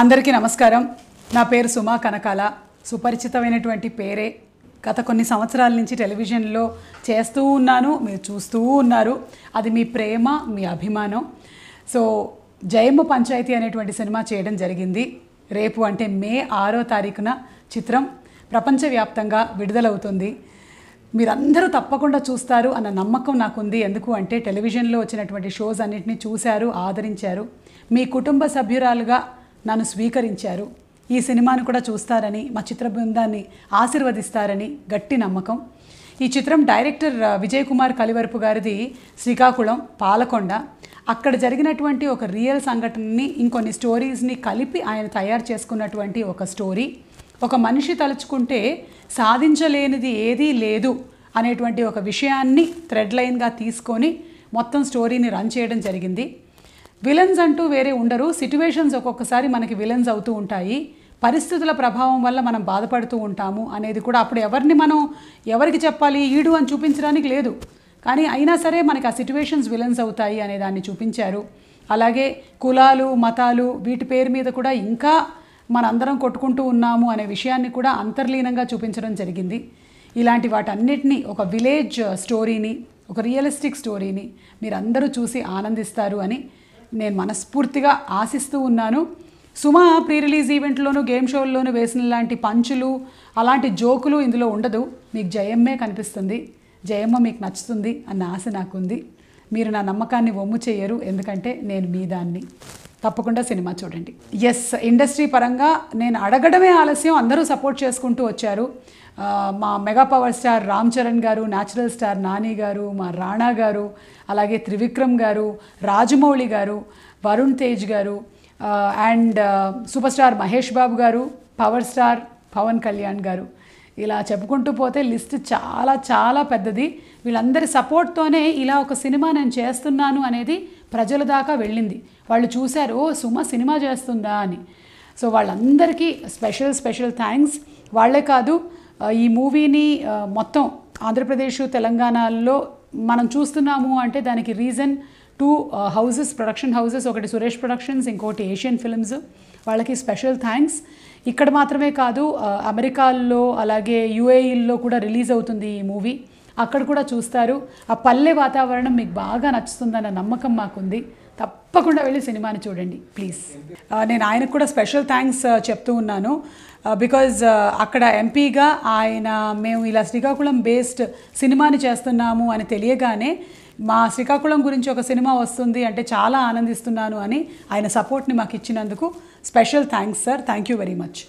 అందరికీ నమస్కారం నా పేరు సుమా కనకాల సుపరిచితమైనటువంటి పేరే గత కొన్ని సంవత్సరాల నుంచి టెలివిజన్లో చేస్తూ ఉన్నాను మీరు చూస్తూ ఉన్నారు అది మీ ప్రేమ మీ అభిమానం సో జయమ్మ పంచాయతీ అనేటువంటి సినిమా చేయడం జరిగింది రేపు అంటే మే ఆరో తారీఖున చిత్రం ప్రపంచవ్యాప్తంగా విడుదలవుతుంది మీరందరూ తప్పకుండా చూస్తారు అన్న నమ్మకం నాకుంది ఎందుకు అంటే టెలివిజన్లో వచ్చినటువంటి షోస్ అన్నింటినీ చూశారు ఆదరించారు మీ కుటుంబ సభ్యురాలుగా నన్ను స్వీకరించారు ఈ సినిమాను కూడా చూస్తారని మా చిత్ర బృందాన్ని ఆశీర్వదిస్తారని గట్టి నమ్మకం ఈ చిత్రం డైరెక్టర్ విజయ్ కుమార్ కలివరపు గారిది శ్రీకాకుళం పాలకొండ అక్కడ జరిగినటువంటి ఒక రియల్ సంఘటనని ఇంకొన్ని స్టోరీస్ని కలిపి ఆయన తయారు చేసుకున్నటువంటి ఒక స్టోరీ ఒక మనిషి తలుచుకుంటే సాధించలేనిది ఏదీ లేదు అనేటువంటి ఒక విషయాన్ని థ్రెడ్ లైన్గా తీసుకొని మొత్తం స్టోరీని రన్ చేయడం జరిగింది విలన్స్ అంటూ వేరే ఉండరు సిట్యువేషన్స్ ఒక్కొక్కసారి మనకి విలన్స్ అవుతూ ఉంటాయి పరిస్థితుల ప్రభావం వల్ల మనం బాధపడుతూ ఉంటాము అనేది కూడా అప్పుడు ఎవరిని మనం ఎవరికి చెప్పాలి ఈడు అని చూపించడానికి లేదు కానీ అయినా సరే మనకి ఆ సిట్యువేషన్స్ విలన్స్ అవుతాయి అనే దాన్ని చూపించారు అలాగే కులాలు మతాలు వీటి పేరు మీద కూడా ఇంకా మనందరం కొట్టుకుంటూ ఉన్నాము అనే విషయాన్ని కూడా అంతర్లీనంగా చూపించడం జరిగింది ఇలాంటి వాటన్నిటినీ ఒక విలేజ్ స్టోరీని ఒక రియలిస్టిక్ స్టోరీని మీరందరూ చూసి ఆనందిస్తారు అని నేను మనస్ఫూర్తిగా ఆశిస్తూ ఉన్నాను సుమా ప్రీ రిలీజ్ ఈవెంట్లోనూ గేమ్ షోల్లోనూ వేసిన లాంటి పంచులు అలాంటి జోకులు ఇందులో ఉండదు మీకు జయమ్మే కనిపిస్తుంది జయమ్మ మీకు నచ్చుతుంది అన్న ఆశ నాకుంది మీరు నా నమ్మకాన్ని వమ్ము చేయరు ఎందుకంటే నేను మీ దాన్ని తప్పకుండా సినిమా చూడండి ఎస్ ఇండస్ట్రీ పరంగా నేను అడగడమే ఆలస్యం అందరూ సపోర్ట్ చేసుకుంటూ వచ్చారు మా mega power star Ram Charan గారు న్యాచురల్ స్టార్ నాని గారు మా రాణా గారు అలాగే త్రివిక్రమ్ గారు రాజమౌళి గారు వరుణ్ తేజ్ గారు and super star Mahesh Babu గారు పవర్ స్టార్ పవన్ కళ్యాణ్ గారు ఇలా చెప్పుకుంటూ పోతే లిస్ట్ చాలా చాలా పెద్దది వీళ్ళందరి సపోర్ట్తోనే ఇలా ఒక సినిమా నేను చేస్తున్నాను అనేది ప్రజల దాకా వెళ్ళింది వాళ్ళు చూశారు ఓ సుమ సినిమా చేస్తుందా అని సో వాళ్ళందరికీ స్పెషల్ స్పెషల్ థ్యాంక్స్ వాళ్లే కాదు ఈ మూవీని మొత్తం ఆంధ్రప్రదేశ్ తెలంగాణలో మనం చూస్తున్నాము అంటే దానికి reason two houses production houses ఒకటి సురేష్ ప్రొడక్షన్స్ ఇంకోటి ఏషియన్ ఫిల్మ్స్ వాళ్ళకి స్పెషల్ థ్యాంక్స్ ఇక్కడ మాత్రమే కాదు అమెరికాల్లో అలాగే యూఏఈల్లో కూడా రిలీజ్ అవుతుంది ఈ మూవీ అక్కడ కూడా చూస్తారు ఆ పల్లె వాతావరణం మీకు బాగా నచ్చుతుందన్న నమ్మకం మాకుంది తప్పకుండా వెళ్ళి సినిమాని చూడండి ప్లీజ్ నేను ఆయనకు కూడా స్పెషల్ థ్యాంక్స్ చెప్తూ ఉన్నాను బికాజ్ అక్కడ ఎంపీగా ఆయన మేము ఇలా శ్రీకాకుళం బేస్డ్ సినిమాని చేస్తున్నాము అని తెలియగానే మా శ్రీకాకుళం గురించి ఒక సినిమా వస్తుంది అంటే చాలా ఆనందిస్తున్నాను అని ఆయన సపోర్ట్ని మాకు ఇచ్చినందుకు special thanks sir thank you very much